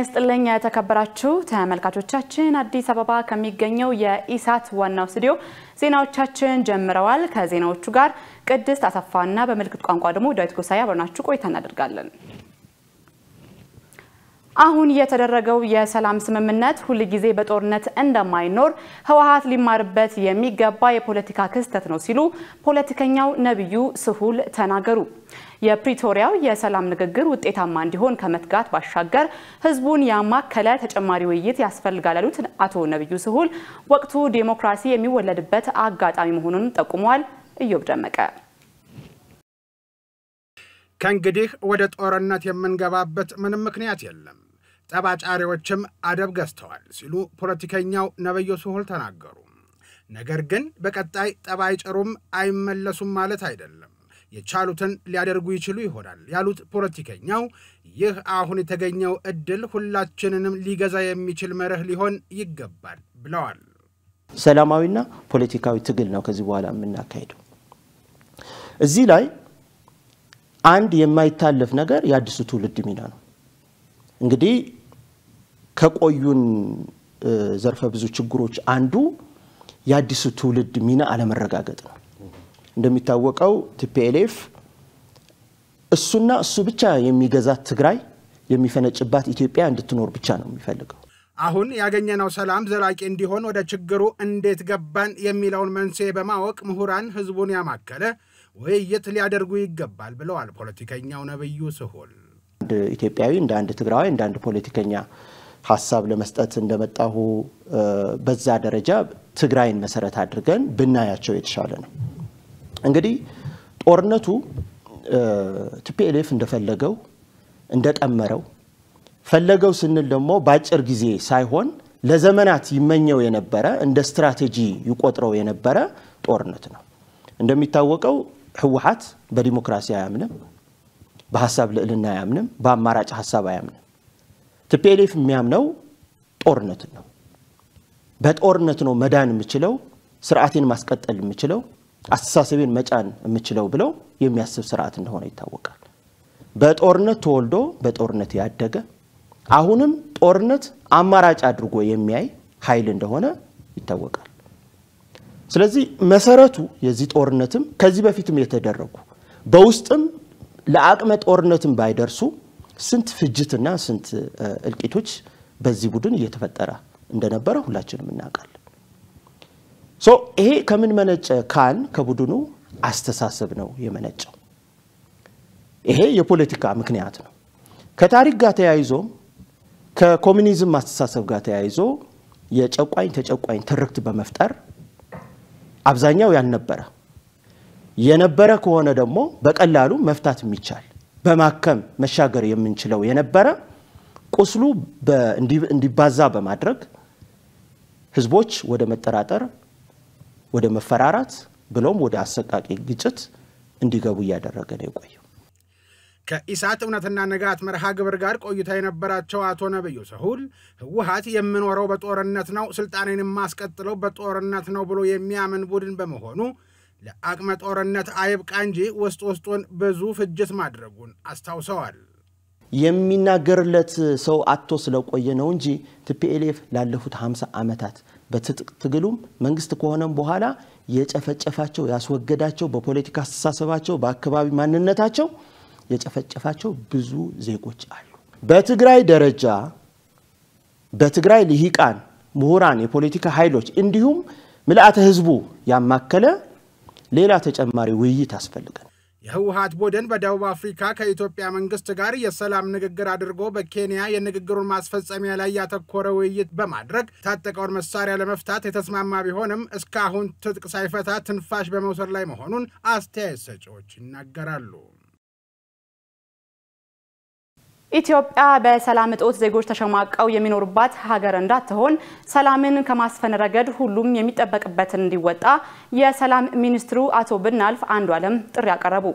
ይስጥልኝ የተከበራችሁ ተመልካቾቻችን፣ አዲስ አበባ ከሚገኘው የኢሳት ዋናው ስቱዲዮ ዜናዎቻችን ጀምረዋል። ከዜናዎቹ ጋር ቅድስት አሰፋና በምልክት ቋንቋ ደግሞ ዳዊት ጎሳዬ አብረናችሁ ቆይታ እናደርጋለን። አሁን የተደረገው የሰላም ስምምነት ሁል ጊዜ በጦርነት እንደማይኖር ህወሀት ሊማርበት የሚገባ የፖለቲካ ክስተት ነው ሲሉ ፖለቲከኛው ነቢዩ ስሁል ተናገሩ። የፕሪቶሪያው የሰላም ንግግር ውጤታማ እንዲሆን ከመትጋት ባሻገር ህዝቡን ያማከለ ተጨማሪ ውይይት ያስፈልጋል ያሉት አቶ ነብዩ ስሁል ወቅቱ ዴሞክራሲ የሚወለድበት አጋጣሚ መሆኑን ጠቁሟል እዮብ ደመቀ ከእንግዲህ ወደ ጦርነት የምንገባበት ምንም ምክንያት የለም፣ ጠባጫሪዎችም አደብ ገዝተዋል ሲሉ ፖለቲከኛው ነብዩ ስሁል ተናገሩ። ነገር ግን በቀጣይ ጠባይ ጭሩም አይመለሱም ማለት አይደለም። የቻሉትን ሊያደርጉ ይችሉ ይሆናል ያሉት ፖለቲከኛው ይህ አሁን የተገኘው እድል ሁላችንንም ሊገዛ የሚችል መርህ ሊሆን ይገባል ብለዋል። ሰላማዊና ፖለቲካዊ ትግል ነው ከዚህ በኋላ የምናካሄደው። እዚህ ላይ አንድ የማይታለፍ ነገር የአዲሱ ትውልድ ሚና ነው። እንግዲህ ከቆዩን ዘርፈ ብዙ ችግሮች አንዱ የአዲሱ ትውልድ ሚና አለመረጋገጥ ነው። እንደሚታወቀው ቲፒኤልኤፍ እሱና እሱ ብቻ የሚገዛት ትግራይ የሚፈነጭባት ኢትዮጵያ እንድትኖር ብቻ ነው የሚፈልገው። አሁን ያገኘነው ሰላም ዘላቂ እንዲሆን ወደ ችግሩ እንዴት ገባን የሚለውን መንስኤ በማወቅ ምሁራን ህዝቡን ያማከለ ውይይት ሊያደርጉ ይገባል ብለዋል ፖለቲከኛው ነብዩ ስሁል። አንድ ኢትዮጵያዊ እንደ አንድ ትግራዊ እንደ አንድ ፖለቲከኛ ሀሳብ ለመስጠት እንደመጣሁ በዛ ደረጃ ትግራይን መሰረት አድርገን ብናያቸው የተሻለ ነው። እንግዲህ ጦርነቱ ቲፒኤልኤፍ እንደፈለገው እንደቀመረው ፈለገው ስንል ደግሞ በአጭር ጊዜ ሳይሆን ለዘመናት ይመኘው የነበረ እንደ ስትራቴጂ ይቆጥረው የነበረ ጦርነት ነው። እንደሚታወቀው ህወሓት በዲሞክራሲ አያምንም፣ በሀሳብ ልዕልና አያምንም፣ በአማራጭ ሀሳብ አያምንም። ቲፒኤልኤፍ የሚያምነው ጦርነት ነው። በጦርነት ነው መዳን የምችለው፣ ስርዓቴን ማስቀጠል የምችለው አስተሳሰቤን መጫን የምችለው ብለው የሚያስብ ስርዓት እንደሆነ ይታወቃል። በጦርነት ተወልዶ በጦርነት ያደገ አሁንም ጦርነት አማራጭ አድርጎ የሚያይ ኃይል እንደሆነ ይታወቃል። ስለዚህ መሰረቱ የዚህ ጦርነትም ከዚህ በፊትም የተደረጉ በውስጥም ለአቅመ ጦርነትም ባይደርሱ ስንት ፍጅትና ስንት እልቂቶች በዚህ ቡድን እየተፈጠረ እንደነበረ ሁላችንም እናውቃለን። ይሄ ከምን መነጨ ካል ከቡድኑ አስተሳሰብ ነው የመነጨው። ይሄ የፖለቲካ ምክንያት ነው። ከታሪክ ጋር ተያይዞ ከኮሚኒዝም አስተሳሰብ ጋር ተያይዞ የጨቋኝ ተጨቋኝ ትርክት በመፍጠር አብዛኛው ያልነበረ የነበረ ከሆነ ደግሞ በቀላሉ መፍታት የሚቻል በማከም መሻገር የምንችለው የነበረ ቁስሉ እንዲባዛ በማድረግ ህዝቦች ወደ መጠራጠር ወደ መፈራራት ብሎም ወደ አሰቃቂ ግጭት እንዲገቡ እያደረገ ነው የቆየው። ከኢሳት እውነትና ንጋት መርሃ ግብር ጋር ቆይታ የነበራቸው አቶ ነብዩ ሰሁል ህወሀት የምኖረው በጦርነት ነው፣ ስልጣኔን የማስቀጥለው በጦርነት ነው ብሎ የሚያምን ቡድን በመሆኑ ለአቅመ ጦርነት አይብቃ እንጂ ውስጥ ውስጡን ብዙ ፍጅት ማድረጉን አስታውሰዋል። የሚናገርለት ሰው አቶ ስለቆየ ነው እንጂ ቲፒኤልኤፍ ላለፉት 50 ዓመታት በትጥቅ ትግሉም መንግስት ከሆነም በኋላ የጨፈጨፋቸው ያስወገዳቸው፣ በፖለቲካ አስተሳሰባቸው፣ በአካባቢ ማንነታቸው የጨፈጨፋቸው ብዙ ዜጎች አሉ። በትግራይ ደረጃ በትግራይ ልሂቃን፣ ምሁራን፣ የፖለቲካ ኃይሎች እንዲሁም ምልአተ ህዝቡ ያማከለ ሌላ ተጨማሪ ውይይት አስፈልገን የህወሀት ቡድን በደቡብ አፍሪካ ከኢትዮጵያ መንግስት ጋር የሰላም ንግግር አድርጎ በኬንያ የንግግሩን ማስፈጸሚያ ላይ ያተኮረ ውይይት በማድረግ የታጠቀውን መሳሪያ ለመፍታት የተስማማ ቢሆንም እስካሁን ትጥቅ ሳይፈታ ትንፋሽ በመውሰድ ላይ መሆኑን አስተያየት ሰጪዎች ይናገራሉ። ኢትዮጵያ በሰላም እጦት ዜጎች ተሸማቀው የሚኖሩባት ሀገር እንዳትሆን ሰላምን ከማስፈን ረገድ ሁሉም የሚጠበቅበትን እንዲወጣ የሰላም ሚኒስትሩ አቶ ብናልፍ አንዱ አለም ጥሪ አቀረቡ።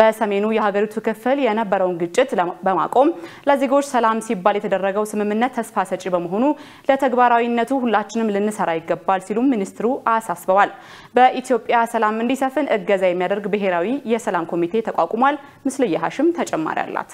በሰሜኑ የሀገሪቱ ክፍል የነበረውን ግጭት በማቆም ለዜጎች ሰላም ሲባል የተደረገው ስምምነት ተስፋ ሰጪ በመሆኑ ለተግባራዊነቱ ሁላችንም ልንሰራ ይገባል ሲሉም ሚኒስትሩ አሳስበዋል። በኢትዮጵያ ሰላም እንዲሰፍን እገዛ የሚያደርግ ብሔራዊ የሰላም ኮሚቴ ተቋቁሟል። ምስልየ ሀሽም ተጨማሪ አላት።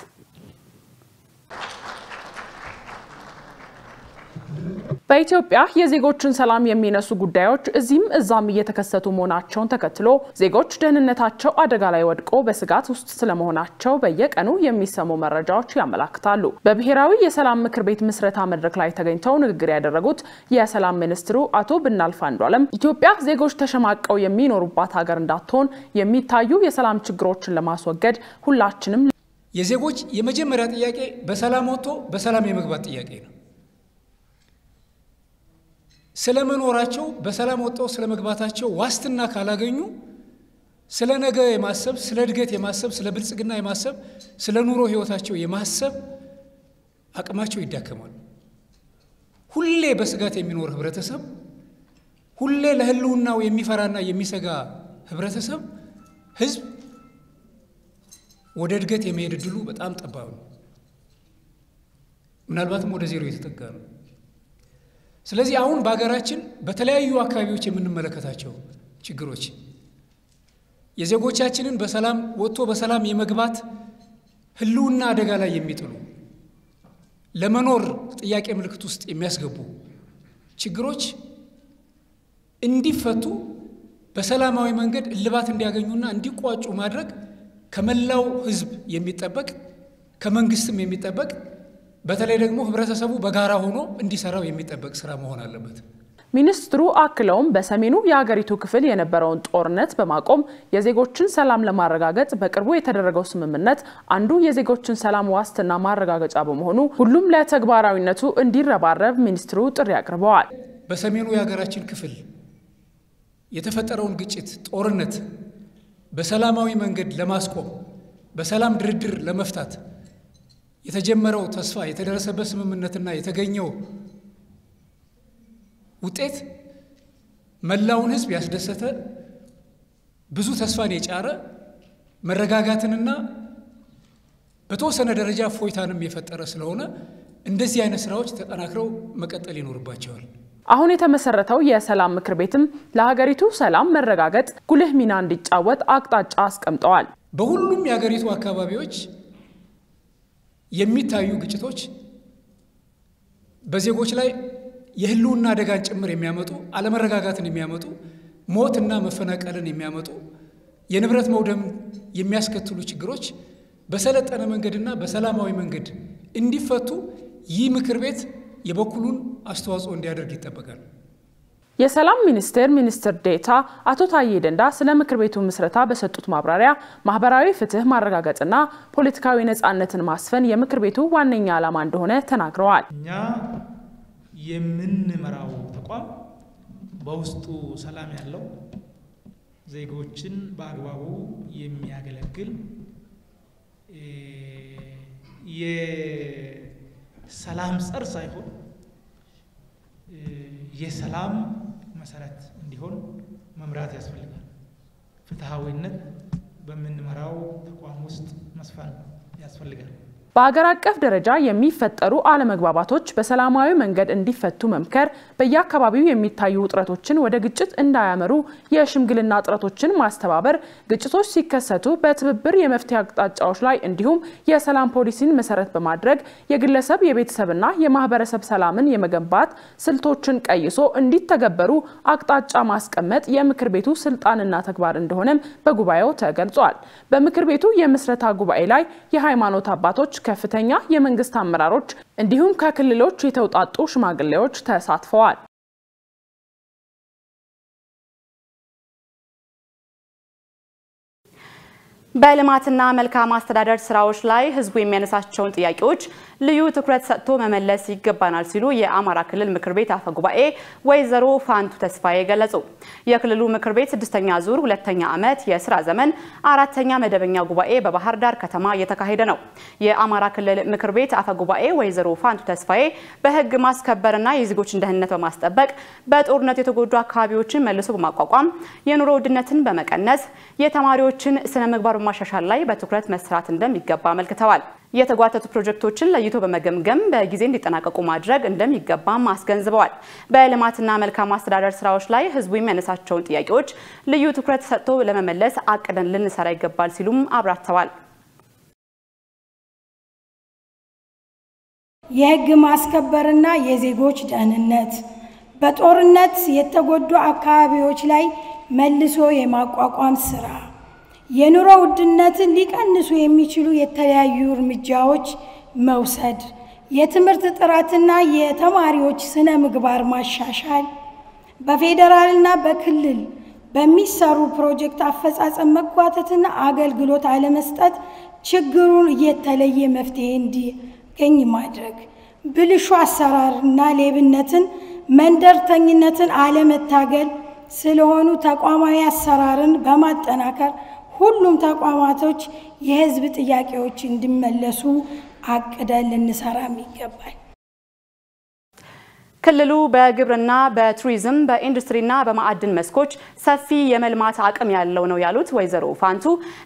በኢትዮጵያ የዜጎችን ሰላም የሚነሱ ጉዳዮች እዚህም እዛም እየተከሰቱ መሆናቸውን ተከትሎ ዜጎች ደህንነታቸው አደጋ ላይ ወድቆ በስጋት ውስጥ ስለመሆናቸው በየቀኑ የሚሰሙ መረጃዎች ያመላክታሉ። በብሔራዊ የሰላም ምክር ቤት ምስረታ መድረክ ላይ ተገኝተው ንግግር ያደረጉት የሰላም ሚኒስትሩ አቶ ብናልፍ አለም ኢትዮጵያ ዜጎች ተሸማቀው የሚኖሩባት ሀገር እንዳትሆን የሚታዩ የሰላም ችግሮችን ለማስወገድ ሁላችንም የዜጎች የመጀመሪያ ጥያቄ በሰላም ወጥቶ በሰላም የመግባት ጥያቄ ነው። ስለ መኖራቸው በሰላም ወጥተው ስለ መግባታቸው ዋስትና ካላገኙ ስለ ነገ የማሰብ ስለ እድገት የማሰብ ስለ ብልጽግና የማሰብ ስለ ኑሮ ህይወታቸው የማሰብ አቅማቸው ይዳከማሉ። ሁሌ በስጋት የሚኖር ህብረተሰብ፣ ሁሌ ለህልውናው የሚፈራና የሚሰጋ ህብረተሰብ ህዝብ ወደ እድገት የመሄድ እድሉ በጣም ጠባብ ነው። ምናልባትም ወደ ዜሮ የተጠጋ ነው። ስለዚህ አሁን በሀገራችን በተለያዩ አካባቢዎች የምንመለከታቸው ችግሮች የዜጎቻችንን በሰላም ወጥቶ በሰላም የመግባት ህልውና አደጋ ላይ የሚጥሉ ለመኖር ጥያቄ ምልክት ውስጥ የሚያስገቡ ችግሮች እንዲፈቱ በሰላማዊ መንገድ እልባት እንዲያገኙና እንዲቋጩ ማድረግ ከመላው ህዝብ የሚጠበቅ ከመንግስትም የሚጠበቅ በተለይ ደግሞ ህብረተሰቡ በጋራ ሆኖ እንዲሰራው የሚጠበቅ ስራ መሆን አለበት። ሚኒስትሩ አክለውም በሰሜኑ የአገሪቱ ክፍል የነበረውን ጦርነት በማቆም የዜጎችን ሰላም ለማረጋገጥ በቅርቡ የተደረገው ስምምነት አንዱ የዜጎችን ሰላም ዋስትና ማረጋገጫ በመሆኑ ሁሉም ለተግባራዊነቱ እንዲረባረብ ሚኒስትሩ ጥሪ አቅርበዋል። በሰሜኑ የሀገራችን ክፍል የተፈጠረውን ግጭት፣ ጦርነት በሰላማዊ መንገድ ለማስቆም በሰላም ድርድር ለመፍታት የተጀመረው ተስፋ የተደረሰበት ስምምነትና የተገኘው ውጤት መላውን ህዝብ ያስደሰተ ብዙ ተስፋን የጫረ መረጋጋትንና በተወሰነ ደረጃ እፎይታንም የፈጠረ ስለሆነ እንደዚህ አይነት ስራዎች ተጠናክረው መቀጠል ይኖርባቸዋል። አሁን የተመሰረተው የሰላም ምክር ቤትም ለሀገሪቱ ሰላም መረጋገጥ ጉልህ ሚና እንዲጫወት አቅጣጫ አስቀምጠዋል። በሁሉም የሀገሪቱ አካባቢዎች የሚታዩ ግጭቶች በዜጎች ላይ የህልውና አደጋን ጭምር የሚያመጡ አለመረጋጋትን የሚያመጡ ሞትና መፈናቀልን የሚያመጡ የንብረት መውደም የሚያስከትሉ ችግሮች በሰለጠነ መንገድና በሰላማዊ መንገድ እንዲፈቱ ይህ ምክር ቤት የበኩሉን አስተዋጽኦ እንዲያደርግ ይጠበቃል። የሰላም ሚኒስቴር ሚኒስትር ዴታ አቶ ታዬ ደንዳ ስለ ምክር ቤቱ ምስረታ በሰጡት ማብራሪያ ማህበራዊ ፍትህ ማረጋገጥና ፖለቲካዊ ነጻነትን ማስፈን የምክር ቤቱ ዋነኛ ዓላማ እንደሆነ ተናግረዋል። እኛ የምንመራው ተቋም በውስጡ ሰላም ያለው ዜጎችን በአግባቡ የሚያገለግል የሰላም ጸር ሳይሆን የሰላም መሰረት እንዲሆን መምራት ያስፈልጋል። ፍትሐዊነት በምንመራው ተቋም ውስጥ መስፈን ያስፈልጋል። በአገር አቀፍ ደረጃ የሚፈጠሩ አለመግባባቶች በሰላማዊ መንገድ እንዲፈቱ መምከር፣ በየአካባቢው የሚታዩ ውጥረቶችን ወደ ግጭት እንዳያመሩ የሽምግልና ጥረቶችን ማስተባበር፣ ግጭቶች ሲከሰቱ በትብብር የመፍትሄ አቅጣጫዎች ላይ እንዲሁም የሰላም ፖሊሲን መሰረት በማድረግ የግለሰብ የቤተሰብና የማህበረሰብ ሰላምን የመገንባት ስልቶችን ቀይሶ እንዲተገበሩ አቅጣጫ ማስቀመጥ የምክር ቤቱ ስልጣንና ተግባር እንደሆነም በጉባኤው ተገልጿል። በምክር ቤቱ የምስረታ ጉባኤ ላይ የሃይማኖት አባቶች ከፍተኛ የመንግስት አመራሮች እንዲሁም ከክልሎች የተውጣጡ ሽማግሌዎች ተሳትፈዋል። በልማትና መልካም አስተዳደር ስራዎች ላይ ህዝቡ የሚያነሳቸውን ጥያቄዎች ልዩ ትኩረት ሰጥቶ መመለስ ይገባናል ሲሉ የአማራ ክልል ምክር ቤት አፈ ጉባኤ ወይዘሮ ፋንቱ ተስፋዬ ገለጹ። የክልሉ ምክር ቤት ስድስተኛ ዙር ሁለተኛ ዓመት የስራ ዘመን አራተኛ መደበኛ ጉባኤ በባህር ዳር ከተማ እየተካሄደ ነው። የአማራ ክልል ምክር ቤት አፈ ጉባኤ ወይዘሮ ፋንቱ ተስፋዬ በህግ ማስከበርና የዜጎችን ደህንነት በማስጠበቅ በጦርነት የተጎዱ አካባቢዎችን መልሶ በማቋቋም የኑሮ ውድነትን በመቀነስ የተማሪዎችን ስነ ምግባር ማሻሻል ላይ በትኩረት መስራት እንደሚገባ አመልክተዋል። የተጓተቱ ፕሮጀክቶችን ለይቶ በመገምገም በጊዜ እንዲጠናቀቁ ማድረግ እንደሚገባም አስገንዝበዋል። በልማትና መልካም አስተዳደር ስራዎች ላይ ህዝቡ የሚያነሳቸውን ጥያቄዎች ልዩ ትኩረት ሰጥቶ ለመመለስ አቅደን ልንሰራ ይገባል ሲሉም አብራርተዋል። የህግ ማስከበርና የዜጎች ደህንነት በጦርነት የተጎዱ አካባቢዎች ላይ መልሶ የማቋቋም ስራ የኑሮ ውድነትን ሊቀንሱ የሚችሉ የተለያዩ እርምጃዎች መውሰድ፣ የትምህርት ጥራትና የተማሪዎች ስነ ምግባር ማሻሻል፣ በፌዴራልና በክልል በሚሰሩ ፕሮጀክት አፈጻጸም መጓተትና አገልግሎት አለመስጠት ችግሩን እየተለየ መፍትሄ እንዲገኝ ማድረግ፣ ብልሹ አሰራርና ሌብነትን መንደርተኝነትን አለመታገል ስለሆኑ ተቋማዊ አሰራርን በማጠናከር ሁሉም ተቋማቶች የህዝብ ጥያቄዎች እንዲመለሱ አቅደን ልንሰራም ይገባል። ክልሉ በግብርና፣ በቱሪዝም፣ በኢንዱስትሪና በማዕድን መስኮች ሰፊ የመልማት አቅም ያለው ነው ያሉት ወይዘሮ ፋንቱ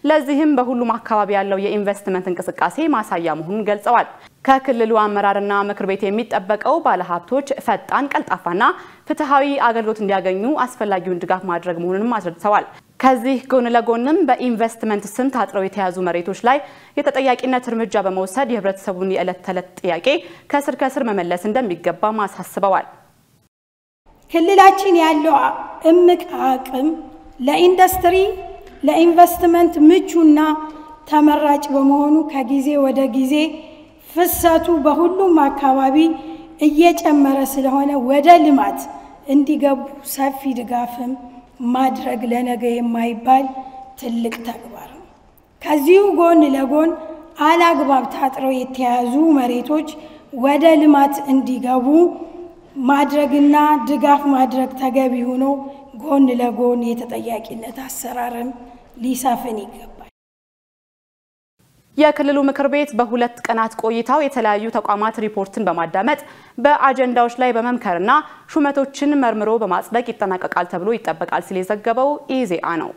ለዚህም በሁሉም አካባቢ ያለው የኢንቨስትመንት እንቅስቃሴ ማሳያ መሆኑን ገልጸዋል። ከክልሉ አመራርና ምክር ቤት የሚጠበቀው ባለሀብቶች ፈጣን፣ ቀልጣፋና ፍትሐዊ አገልግሎት እንዲያገኙ አስፈላጊውን ድጋፍ ማድረግ መሆኑንም አስረድተዋል። ከዚህ ጎን ለጎንም በኢንቨስትመንት ስም ታጥረው የተያዙ መሬቶች ላይ የተጠያቂነት እርምጃ በመውሰድ የህብረተሰቡን የዕለት ተዕለት ጥያቄ ከስር ከስር መመለስ እንደሚገባም አሳስበዋል። ክልላችን ያለው እምቅ አቅም ለኢንዱስትሪ ለኢንቨስትመንት ምቹና ተመራጭ በመሆኑ ከጊዜ ወደ ጊዜ ፍሰቱ በሁሉም አካባቢ እየጨመረ ስለሆነ ወደ ልማት እንዲገቡ ሰፊ ድጋፍም ማድረግ ለነገ የማይባል ትልቅ ተግባር ነው። ከዚሁ ጎን ለጎን አላግባብ ታጥረው የተያዙ መሬቶች ወደ ልማት እንዲገቡ ማድረግና ድጋፍ ማድረግ ተገቢ ሆኖ ጎን ለጎን የተጠያቂነት አሰራርም ሊሰፍን ይገባል። የክልሉ ምክር ቤት በሁለት ቀናት ቆይታው የተለያዩ ተቋማት ሪፖርትን በማዳመጥ በአጀንዳዎች ላይ በመምከርና ሹመቶችን መርምሮ በማጽደቅ ይጠናቀቃል ተብሎ ይጠበቃል ሲል የዘገበው ኢዜአ ነው።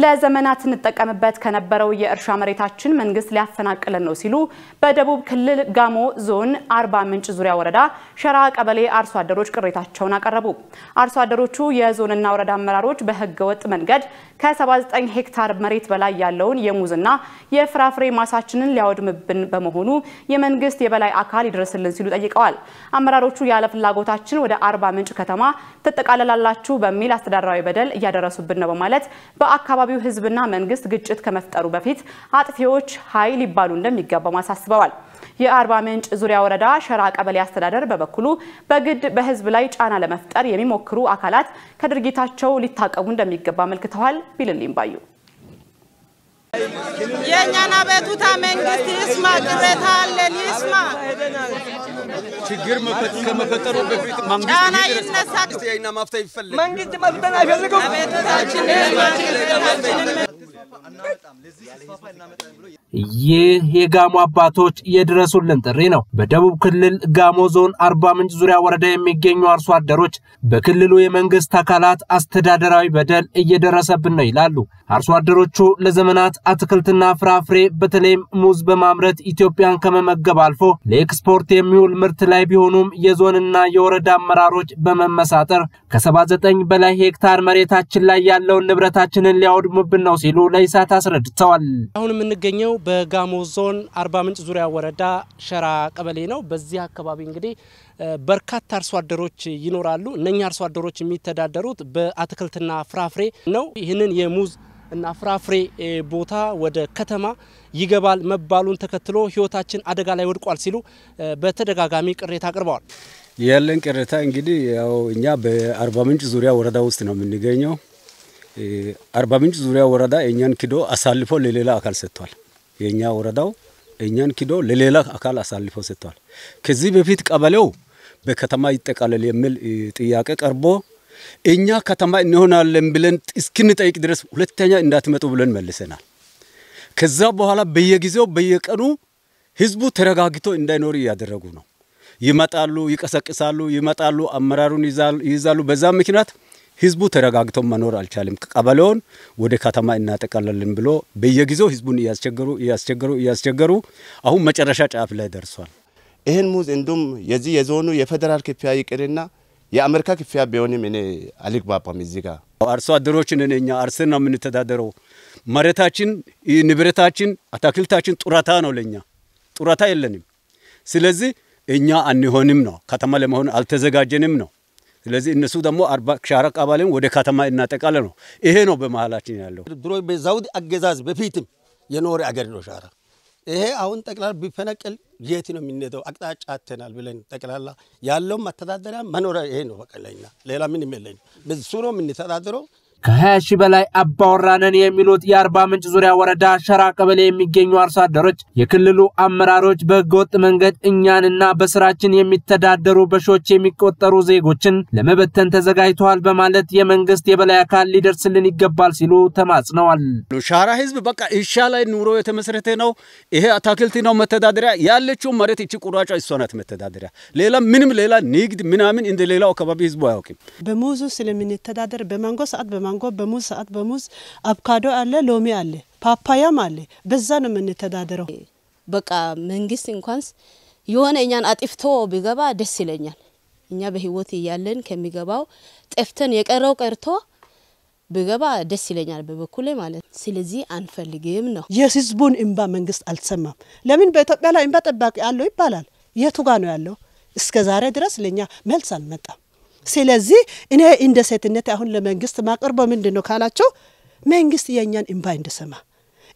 ለዘመናት እንጠቀምበት ከነበረው የእርሻ መሬታችን መንግስት ሊያፈናቅለን ነው ሲሉ በደቡብ ክልል ጋሞ ዞን አርባ ምንጭ ዙሪያ ወረዳ ሸራ ቀበሌ አርሶ አደሮች ቅሬታቸውን አቀረቡ። አርሶ አደሮቹ የዞንና ወረዳ አመራሮች በህገወጥ መንገድ ከ79 ሄክታር መሬት በላይ ያለውን የሙዝና የፍራፍሬ ማሳችንን ሊያወድምብን በመሆኑ የመንግስት የበላይ አካል ይድረስልን ሲሉ ጠይቀዋል። አመራሮቹ ያለ ፍላጎታችን ወደ አርባ ምንጭ ከተማ ትጠቃለላላችሁ በሚል አስተዳደራዊ በደል እያደረሱብን ነው በማለት በአካባቢ የአካባቢው ህዝብና መንግስት ግጭት ከመፍጠሩ በፊት አጥፊዎች ሀይ ሊባሉ እንደሚገባም አሳስበዋል። የአርባ ምንጭ ዙሪያ ወረዳ ሸራ ቀበሌ አስተዳደር በበኩሉ በግድ በህዝብ ላይ ጫና ለመፍጠር የሚሞክሩ አካላት ከድርጊታቸው ሊታቀቡ እንደሚገባ አመልክተዋል። ቢልልኝ ባዩ የእኛን አቤቱታ መንግስት ይስማ፣ ቅሬታ አለን ይስማ። ችግር ከመፈጠሩ በፊት ጫና ይነሳል። መንግስት መፍጠን አይፈልገው። አቤቱታችንን ይህ የጋሞ አባቶች የድረሱልን ጥሪ ነው። በደቡብ ክልል ጋሞ ዞን አርባ ምንጭ ዙሪያ ወረዳ የሚገኙ አርሶ አደሮች በክልሉ የመንግስት አካላት አስተዳደራዊ በደል እየደረሰብን ነው ይላሉ። አርሶ አደሮቹ ለዘመናት አትክልትና ፍራፍሬ በተለይም ሙዝ በማምረት ኢትዮጵያን ከመመገብ አልፎ ለኤክስፖርት የሚውል ምርት ላይ ቢሆኑም የዞንና የወረዳ አመራሮች በመመሳጠር ከ79 በላይ ሄክታር መሬታችን ላይ ያለውን ንብረታችንን ሊያወድሙብን ነው ሲሉ ለኢሳት አስረድተዋል። አሁን የምንገኘው በጋሞ ዞን አርባ ምንጭ ዙሪያ ወረዳ ሸራ ቀበሌ ነው። በዚህ አካባቢ እንግዲህ በርካታ አርሶ አደሮች ይኖራሉ። እነኛ አርሶ አደሮች የሚተዳደሩት በአትክልትና ፍራፍሬ ነው። ይህንን የሙዝ እና ፍራፍሬ ቦታ ወደ ከተማ ይገባል መባሉን ተከትሎ ህይወታችን አደጋ ላይ ወድቋል ሲሉ በተደጋጋሚ ቅሬታ አቅርበዋል። ያለን ቅሬታ እንግዲህ ያው እኛ በአርባ ምንጭ ዙሪያ ወረዳ ውስጥ ነው የምንገኘው። አርባ ምንጭ ዙሪያ ወረዳ የእኛን ኪዶ አሳልፎ ለሌላ አካል ሰጥቷል። የእኛ ወረዳው እኛን ኪዶ ለሌላ አካል አሳልፎ ሰጥቷል። ከዚህ በፊት ቀበሌው በከተማ ይጠቃለል የሚል ጥያቄ ቀርቦ እኛ ከተማ እንሆናለን ብለን እስክንጠይቅ ድረስ ሁለተኛ እንዳትመጡ ብለን መልሰናል። ከዛ በኋላ በየጊዜው በየቀኑ ህዝቡ ተረጋግቶ እንዳይኖር እያደረጉ ነው። ይመጣሉ፣ ይቀሰቅሳሉ፣ ይመጣሉ፣ አመራሩን ይይዛሉ። በዛ ምክንያት ህዝቡ ተረጋግቶ መኖር አልቻለም። ቀበሌውን ወደ ከተማ እናጠቃላለን ብሎ በየጊዜው ህዝቡን እያስቸገሩ እያስቸገሩ እያስቸገሩ አሁን መጨረሻ ጫፍ ላይ ደርሷል። ይህን ሙዝ እንዲሁም የዚህ የዞኑ የፌዴራል ክፍያ ይቅርና የአሜሪካ ክፍያ ቢሆንም እኔ አልግባባም። እዚህ ጋር አርሶ አደሮችን እኔ እኛ አርሰን ነው የምንተዳደረው። መሬታችን፣ ንብረታችን፣ አታክልታችን ጡረታ ነው ለእኛ ጡረታ የለንም። ስለዚህ እኛ አንሆንም ነው ከተማ ለመሆን አልተዘጋጀንም ነው ስለዚህ እነሱ ደግሞ አርባ ሻራ ቀበሌም ወደ ከተማ እናጠቃለ ነው። ይሄ ነው በመሀላችን ያለው። ድሮ በዛውድ አገዛዝ በፊትም የኖረ አገር ነው ሻራ። ይሄ አሁን ጠቅላላ ቢፈነቅል የት ነው የምንሄደው? አቅጣጫ አተናል ብለን ጠቅላላ ያለውም መተዳደሪያ መኖሪያ ይሄ ነው በቀለኛ ሌላ ምንም የለኝ። በሱ ነው የምንተዳድረው። ከ ሺህ በላይ አባወራነን የሚሉት የአርባ ምንጭ ዙሪያ ወረዳ ሸራ ቀበሌ የሚገኙ አርሶ አደሮች የክልሉ አመራሮች በህገወጥ መንገድ እኛንና በስራችን የሚተዳደሩ በሺዎች የሚቆጠሩ ዜጎችን ለመበተን ተዘጋጅተዋል በማለት የመንግስት የበላይ አካል ሊደርስልን ይገባል ሲሉ ተማጽነዋል። ሻራ ህዝብ በቃ እርሻ ላይ ኑሮ የተመሰረተ ነው። ይሄ አታክልት ነው መተዳደሪያ። ያለችው መሬት እቺ ቁራጫ ይሷናት መተዳደሪያ። ሌላ ምንም ሌላ ንግድ ምናምን እንደ ሌላው አካባቢ ህዝቡ አያውቅም። በሙዙ ስለምንተዳደር በማንጎ ሰዓት ማንጎ፣ በሙዝ ሰዓት፣ በሙዝ አቮካዶ አለ፣ ሎሚ አለ፣ ፓፓያም አለ። በዛ ነው የምንተዳደረው። በቃ መንግስት እንኳንስ የሆነ እኛን አጥፍቶ ቢገባ ደስ ይለኛል። እኛ በህይወት እያለን ከሚገባው ጠፍተን የቀረው ቀርቶ ብገባ ደስ ይለኛል በበኩሌ ማለት። ስለዚህ አንፈልግም ነው። የህዝቡን እንባ መንግስት አልሰማም። ለምን በኢትዮጵያ ላይ እንባ ጠባቂ አለው ይባላል። የቱ ጋ ነው ያለው? እስከ ዛሬ ድረስ ለእኛ መልስ አልመጣም። ስለዚህ እኔ እንደ ሴትነት አሁን ለመንግስት ማቀርበው ምንድን ነው ካላቸው መንግስት የእኛን እንባ እንደሰማ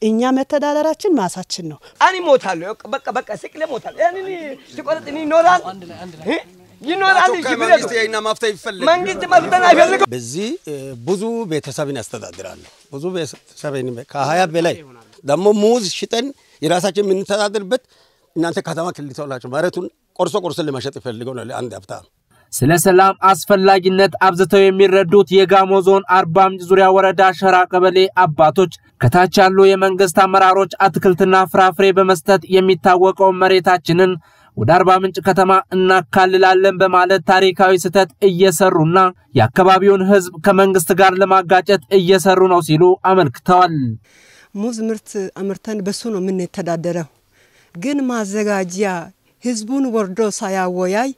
እኛ መተዳደራችን ማሳችን ነው። አን ይሞታሉ። በቃ በቃ ስቅል ይሞታሉ። ያንን ሲቆረጥ ይኖራል ይኖራል። መንግስት መፍተን አይፈልግም። በዚህ ብዙ ቤተሰብን ያስተዳድራል። ብዙ ቤተሰብን ከሀያ በላይ ደግሞ ሙዝ ሽጠን የራሳችን የምንተዳድርበት እናንተ ከተማ ክልተውላቸው መሬቱን ቆርሶ ቆርሶ ለመሸጥ ይፈልገው አንድ ሀብታም ስለ ሰላም አስፈላጊነት አብዝተው የሚረዱት የጋሞ ዞን አርባ ምንጭ ዙሪያ ወረዳ ሸራ ቀበሌ አባቶች ከታች ያሉ የመንግስት አመራሮች አትክልትና ፍራፍሬ በመስጠት የሚታወቀውን መሬታችንን ወደ አርባ ምንጭ ከተማ እናካልላለን በማለት ታሪካዊ ስህተት እየሰሩና የአካባቢውን ህዝብ ከመንግስት ጋር ለማጋጨት እየሰሩ ነው ሲሉ አመልክተዋል። ሙዝ ምርት አምርተን በሱ ነው የምንተዳደረው። ግን ማዘጋጃ ህዝቡን ወርዶ ሳያወያይ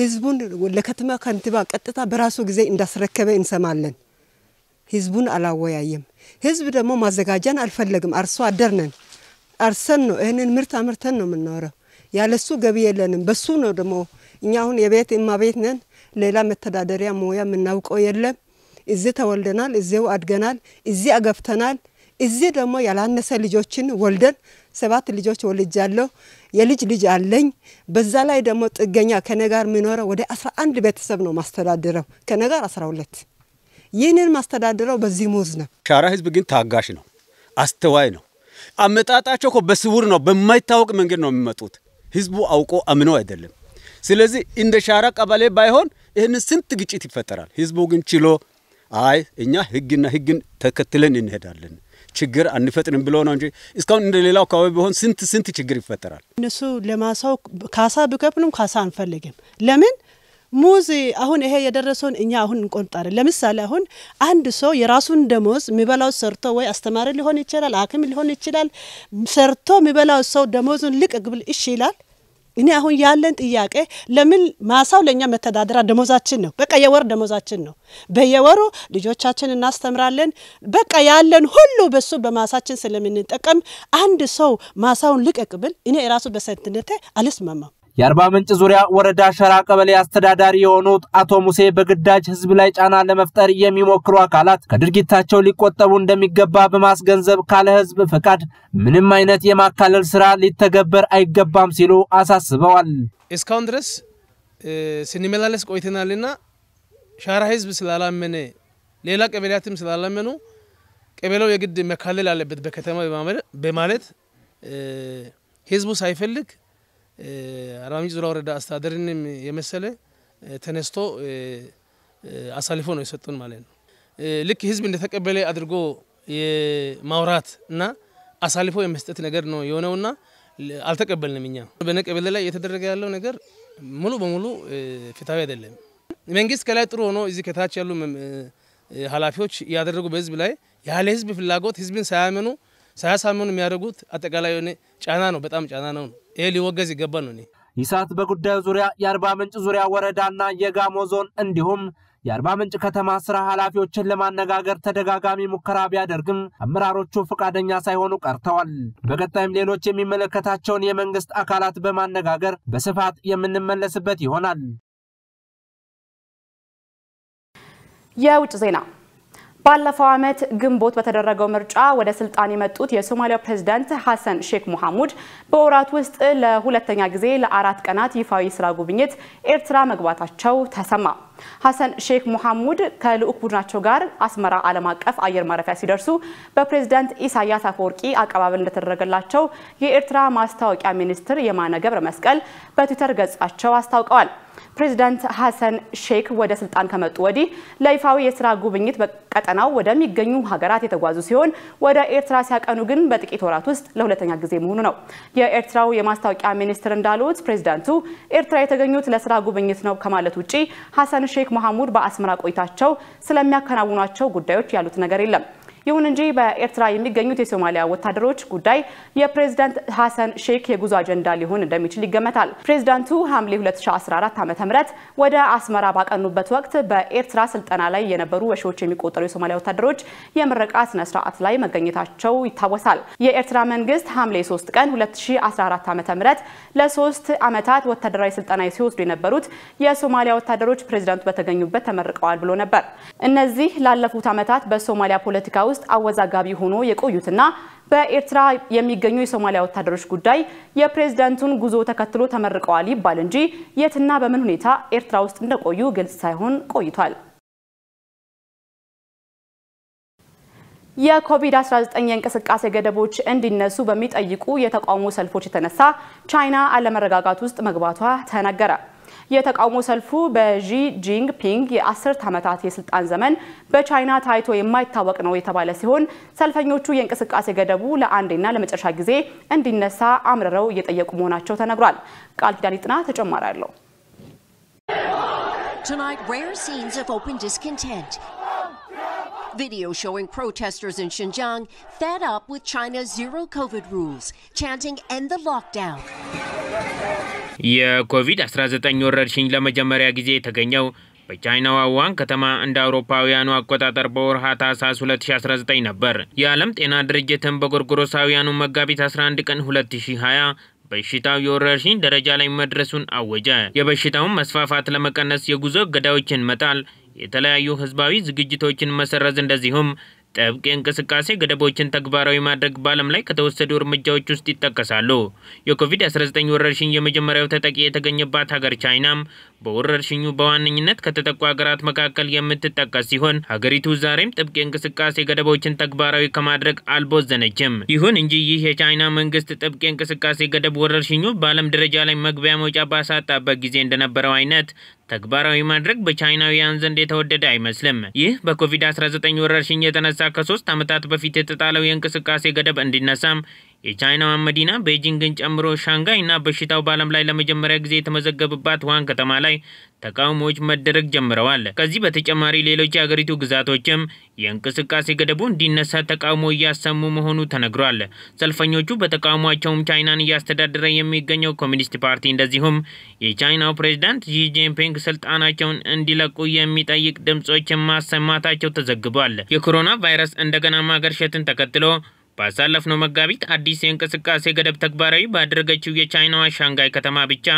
ህዝቡን ለከተማ ከንቲባ ቀጥታ በራሱ ጊዜ እንዳስረከበ እንሰማለን። ህዝቡን አላወያየም። ህዝብ ደግሞ ማዘጋጃን አልፈለግም። አርሶ አደር ነን። አርሰን ነው ይህንን ምርት አምርተን ነው የምናወረው። ያለሱ ገቢ የለንም። በሱ ነው ደግሞ እኛ አሁን የቤት እማቤት ነን። ሌላ መተዳደሪያ ሙያ የምናውቀው የለም። እዚህ ተወልደናል፣ እዚው አድገናል፣ እዚህ አገብተናል። እዚህ ደግሞ ያላነሰ ልጆችን ወልደን ሰባት ልጆች ወልጃለሁ። የልጅ ልጅ አለኝ። በዛ ላይ ደግሞ ጥገኛ ከነጋር የሚኖረው ወደ 11 ቤተሰብ ነው ማስተዳድረው፣ ከነጋር 12 ይህንን ማስተዳድረው በዚህ ሙዝ ነው። ሻራ ህዝብ ግን ታጋሽ ነው፣ አስተዋይ ነው። አመጣጣቸው እኮ በስውር ነው፣ በማይታወቅ መንገድ ነው የሚመጡት። ህዝቡ አውቆ አምኖ አይደለም። ስለዚህ እንደ ሻራ ቀበሌ ባይሆን ይህን ስንት ግጭት ይፈጠራል። ህዝቡ ግን ችሎ አይ እኛ ህግና ህግን ተከትለን እንሄዳለን ችግር አንፈጥንም ብሎ ነው እንጂ እስካሁን እንደ ሌላው አካባቢ ቢሆን ስንት ስንት ችግር ይፈጠራል። እነሱ ለማሳው ካሳ ብከፍሉም ካሳ አንፈልግም። ለምን ሙዝ አሁን ይሄ የደረሰውን እኛ አሁን እንቆንጣለን። ለምሳሌ አሁን አንድ ሰው የራሱን ደሞዝ የሚበላው ሰርቶ ወይ አስተማሪ ሊሆን ይችላል፣ ሐኪም ሊሆን ይችላል። ሰርቶ የሚበላው ሰው ደሞዙን ልቅ ግብል እሺ ይላል እኔ አሁን ያለን ጥያቄ ለምን ማሳው ለእኛ መተዳደሪያ ደሞዛችን ነው። በቃ የወር ደሞዛችን ነው። በየወሩ ልጆቻችን እናስተምራለን። በቃ ያለን ሁሉ በሱ በማሳችን ስለምንጠቀም አንድ ሰው ማሳውን ልቀቅ ብል እኔ የራሱ በሰንትነቴ አልስማማም። የአርባ ምንጭ ዙሪያ ወረዳ ሸራ ቀበሌ አስተዳዳሪ የሆኑት አቶ ሙሴ በግዳጅ ህዝብ ላይ ጫና ለመፍጠር የሚሞክሩ አካላት ከድርጊታቸው ሊቆጠቡ እንደሚገባ በማስገንዘብ ካለ ህዝብ ፈቃድ ምንም አይነት የማካለል ስራ ሊተገበር አይገባም ሲሉ አሳስበዋል። እስካሁን ድረስ ስንመላለስ ቆይተናልና ሻራ ህዝብ ስላላመነ ሌላ ቀበሌያትም ስላላመኑ ቀበሌው የግድ መካለል አለበት በከተማ በማለት ህዝቡ ሳይፈልግ አርባምንጭ ዙሪያ ወረዳ አስተዳደርንም የመሰለ ተነስቶ አሳልፎ ነው የሰጡን ማለት ነው። ልክ ህዝብ እንደተቀበለ አድርጎ የማውራት እና አሳልፎ የመስጠት ነገር ነው የሆነውና አልተቀበልንም። እኛ በነቀበለ ላይ እየተደረገ ያለው ነገር ሙሉ በሙሉ ፍትሃዊ አይደለም። መንግስት ከላይ ጥሩ ሆኖ እዚህ ከታች ያሉ ኃላፊዎች እያደረጉ በህዝብ ላይ ያለ ህዝብ ፍላጎት ህዝብን ሳያመኑ ሳያሳምኑ የሚያደርጉት አጠቃላይ የሆነ ጫና ነው። በጣም ጫና ነው። ይሄ ሊወገዝ ይገባ ነው። ይሳት በጉዳዩ ዙሪያ የአርባ ምንጭ ዙሪያ ወረዳና የጋሞ ዞን እንዲሁም የአርባ ምንጭ ከተማ ስራ ኃላፊዎችን ለማነጋገር ተደጋጋሚ ሙከራ ቢያደርግም አመራሮቹ ፈቃደኛ ሳይሆኑ ቀርተዋል። በቀጣይም ሌሎች የሚመለከታቸውን የመንግስት አካላት በማነጋገር በስፋት የምንመለስበት ይሆናል። የውጭ ዜና ባለፈው ዓመት ግንቦት በተደረገው ምርጫ ወደ ስልጣን የመጡት የሶማሊያው ፕሬዝዳንት ሐሰን ሼክ ሙሐሙድ በወራት ውስጥ ለሁለተኛ ጊዜ ለአራት ቀናት ይፋዊ ስራ ጉብኝት ኤርትራ መግባታቸው ተሰማ። ሐሰን ሼክ ሙሐሙድ ከልዑክ ቡድናቸው ጋር አስመራ ዓለም አቀፍ አየር ማረፊያ ሲደርሱ በፕሬዝዳንት ኢሳያስ አፈወርቂ አቀባበል እንደተደረገላቸው የኤርትራ ማስታወቂያ ሚኒስትር የማነ ገብረ መስቀል በትዊተር ገጻቸው አስታውቀዋል። ፕሬዚዳንት ሐሰን ሼክ ወደ ስልጣን ከመጡ ወዲህ ለይፋዊ የስራ ጉብኝት በቀጠናው ወደሚገኙ ሀገራት የተጓዙ ሲሆን ወደ ኤርትራ ሲያቀኑ ግን በጥቂት ወራት ውስጥ ለሁለተኛ ጊዜ መሆኑ ነው። የኤርትራው የማስታወቂያ ሚኒስትር እንዳሉት ፕሬዚዳንቱ ኤርትራ የተገኙት ለስራ ጉብኝት ነው ከማለት ውጪ ሐሰን ሼክ መሐሙድ በአስመራ ቆይታቸው ስለሚያከናውኗቸው ጉዳዮች ያሉት ነገር የለም። ይሁን እንጂ በኤርትራ የሚገኙት የሶማሊያ ወታደሮች ጉዳይ የፕሬዝዳንት ሐሰን ሼክ የጉዞ አጀንዳ ሊሆን እንደሚችል ይገመታል። ፕሬዝዳንቱ ሐምሌ 2014 ዓ ም ወደ አስመራ ባቀኑበት ወቅት በኤርትራ ስልጠና ላይ የነበሩ በሺዎች የሚቆጠሩ የሶማሊያ ወታደሮች የምረቃ ስነ ስርዓት ላይ መገኘታቸው ይታወሳል። የኤርትራ መንግስት ሐምሌ 3 ቀን 2014 ዓ ም ለሶስት ዓመታት ወታደራዊ ስልጠና ሲወስዱ የነበሩት የሶማሊያ ወታደሮች ፕሬዝዳንቱ በተገኙበት ተመርቀዋል ብሎ ነበር። እነዚህ ላለፉት ዓመታት በሶማሊያ ፖለቲካ ውስጥ አወዛጋቢ ሆኖ የቆዩትና በኤርትራ የሚገኙ የሶማሊያ ወታደሮች ጉዳይ የፕሬዝዳንቱን ጉዞ ተከትሎ ተመርቀዋል ይባል እንጂ የትና በምን ሁኔታ ኤርትራ ውስጥ እንደቆዩ ግልጽ ሳይሆን ቆይቷል። የኮቪድ-19 የእንቅስቃሴ ገደቦች እንዲነሱ በሚጠይቁ የተቃውሞ ሰልፎች የተነሳ ቻይና አለመረጋጋት ውስጥ መግባቷ ተነገረ። የተቃውሞ ሰልፉ በዢ ጂንግ ፒንግ የአስርት ዓመታት የስልጣን ዘመን በቻይና ታይቶ የማይታወቅ ነው የተባለ ሲሆን ሰልፈኞቹ የእንቅስቃሴ ገደቡ ለአንዴና ለመጨረሻ ጊዜ እንዲነሳ አምርረው እየጠየቁ መሆናቸው ተነግሯል። ቃል ኪዳን ጥና ተጨማሪ አለው። Video showing protesters in Xinjiang fed up with China's zero COVID rules, chanting, end the lockdown. የኮቪድ-19 ወረርሽኝ ለመጀመሪያ ጊዜ የተገኘው በቻይናዋ ዋን ከተማ እንደ አውሮፓውያኑ አቆጣጠር በወርሃ ታህሳስ 2019 ነበር። የዓለም ጤና ድርጅትን በጎርጎሮሳውያኑ መጋቢት 11 ቀን 2020 በሽታው የወረርሽኝ ደረጃ ላይ መድረሱን አወጀ። የበሽታውን መስፋፋት ለመቀነስ የጉዞ እገዳዎችን መጣል፣ የተለያዩ ህዝባዊ ዝግጅቶችን መሰረዝ እንደዚሁም ጥብቅ የእንቅስቃሴ ገደቦችን ተግባራዊ ማድረግ በዓለም ላይ ከተወሰዱ እርምጃዎች ውስጥ ይጠቀሳሉ። የኮቪድ-19 ወረርሽኝ የመጀመሪያው ተጠቂ የተገኘባት ሀገር ቻይናም በወረርሽኙ በዋነኝነት ከተጠቁ ሀገራት መካከል የምትጠቀስ ሲሆን ሀገሪቱ ዛሬም ጥብቅ የእንቅስቃሴ ገደቦችን ተግባራዊ ከማድረግ አልቦዘነችም። ይሁን እንጂ ይህ የቻይና መንግስት ጥብቅ የእንቅስቃሴ ገደብ ወረርሽኙ በዓለም ደረጃ ላይ መግቢያ መውጫ ባሳጣበት ጊዜ እንደነበረው አይነት ተግባራዊ ማድረግ በቻይናውያን ዘንድ የተወደደ አይመስልም። ይህ በኮቪድ-19 ወረርሽኝ የተነሳ ከሶስት ዓመታት በፊት የተጣለው የእንቅስቃሴ ገደብ እንዲነሳም የቻይና መዲና ቤጂንግን ጨምሮ ሻንጋይ እና በሽታው በዓለም ላይ ለመጀመሪያ ጊዜ የተመዘገበባት ዋን ከተማ ላይ ተቃውሞዎች መደረግ ጀምረዋል። ከዚህ በተጨማሪ ሌሎች የሀገሪቱ ግዛቶችም የእንቅስቃሴ ገደቡ እንዲነሳ ተቃውሞ እያሰሙ መሆኑ ተነግሯል። ሰልፈኞቹ በተቃውሟቸውም ቻይናን እያስተዳደረ የሚገኘው ኮሚኒስት ፓርቲ እንደዚሁም የቻይናው ፕሬዝዳንት ጂንፒንግ ስልጣናቸውን እንዲለቁ የሚጠይቅ ድምጾችን ማሰማታቸው ተዘግቧል። የኮሮና ቫይረስ እንደገና ማገርሸትን ተከትሎ ባሳለፍነው መጋቢት አዲስ የእንቅስቃሴ ገደብ ተግባራዊ ባደረገችው የቻይናዋ ሻንጋይ ከተማ ብቻ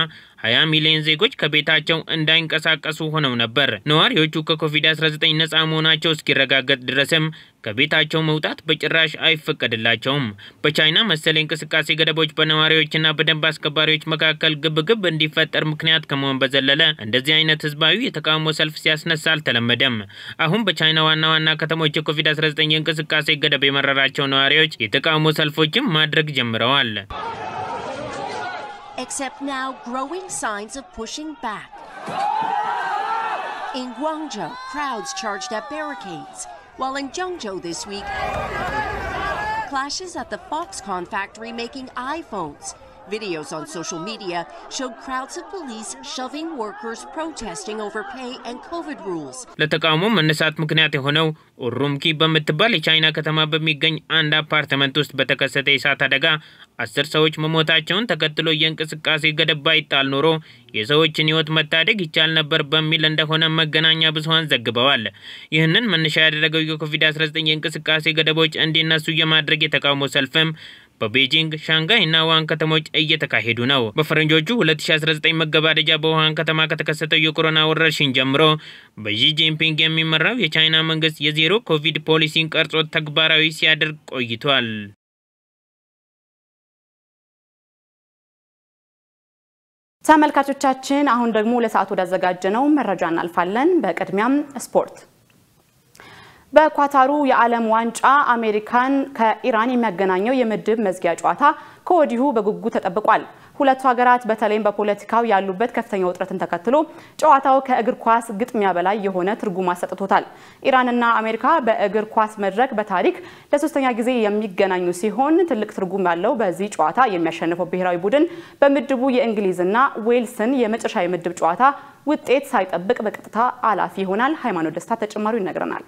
20 ሚሊዮን ዜጎች ከቤታቸው እንዳይንቀሳቀሱ ሆነው ነበር። ነዋሪዎቹ ከኮቪድ-19 ነፃ መሆናቸው እስኪረጋገጥ ድረስም ከቤታቸው መውጣት በጭራሽ አይፈቀድላቸውም። በቻይና መሰል የእንቅስቃሴ ገደቦች በነዋሪዎችና በደንብ አስከባሪዎች መካከል ግብግብ እንዲፈጠር ምክንያት ከመሆን በዘለለ እንደዚህ አይነት ህዝባዊ የተቃውሞ ሰልፍ ሲያስነሳ አልተለመደም። አሁን በቻይና ዋና ዋና ከተሞች የኮቪድ-19 የእንቅስቃሴ ገደብ የመረራቸው ነዋሪዎች የተቃውሞ ሰልፎችን ማድረግ ጀምረዋል። except now growing signs of pushing back. In Guangzhou, crowds charged at barricades, while in Zhengzhou this week, clashes at the Foxconn factory making iPhones Videos on social media showed crowds of police shoving workers protesting over pay and COVID rules. ለተቃውሞ መነሳት ምክንያት የሆነው ኡሩምኪ በምትባል የቻይና ከተማ በሚገኝ አንድ አፓርትመንት ውስጥ በተከሰተ የእሳት አደጋ አስር ሰዎች መሞታቸውን ተከትሎ የእንቅስቃሴ ገደብ ባይጣል ኖሮ የሰዎችን ሕይወት መታደግ ይቻል ነበር በሚል እንደሆነ መገናኛ ብዙኃን ዘግበዋል። ይህንን መነሻ ያደረገው የኮቪድ-19 የእንቅስቃሴ ገደቦች እንዲነሱ የማድረግ የተቃውሞ ሰልፍም በቤጂንግ ሻንጋይ እና ውሃን ከተሞች እየተካሄዱ ነው። በፈረንጆቹ 2019 መገባደጃ በውሃን ከተማ ከተከሰተው የኮሮና ወረርሽኝ ጀምሮ በሺ ጂንፒንግ የሚመራው የቻይና መንግስት የዜሮ ኮቪድ ፖሊሲን ቀርጾ ተግባራዊ ሲያደርግ ቆይቷል። ተመልካቾቻችን አሁን ደግሞ ለሰዓት ወዳዘጋጀ ነው መረጃ እናልፋለን። በቅድሚያም ስፖርት በኳታሩ የዓለም ዋንጫ አሜሪካን ከኢራን የሚያገናኘው የምድብ መዝጊያ ጨዋታ ከወዲሁ በጉጉት ተጠብቋል። ሁለቱ ሀገራት በተለይም በፖለቲካው ያሉበት ከፍተኛ ውጥረትን ተከትሎ ጨዋታው ከእግር ኳስ ግጥሚያ በላይ የሆነ ትርጉም አሰጥቶታል። ኢራንና አሜሪካ በእግር ኳስ መድረክ በታሪክ ለሶስተኛ ጊዜ የሚገናኙ ሲሆን ትልቅ ትርጉም ያለው በዚህ ጨዋታ የሚያሸንፈው ብሔራዊ ቡድን በምድቡ የእንግሊዝና ዌልስን የመጨረሻ የምድብ ጨዋታ ውጤት ሳይጠብቅ በቀጥታ አላፊ ይሆናል። ሃይማኖት ደስታ ተጨማሪው ይነግረናል።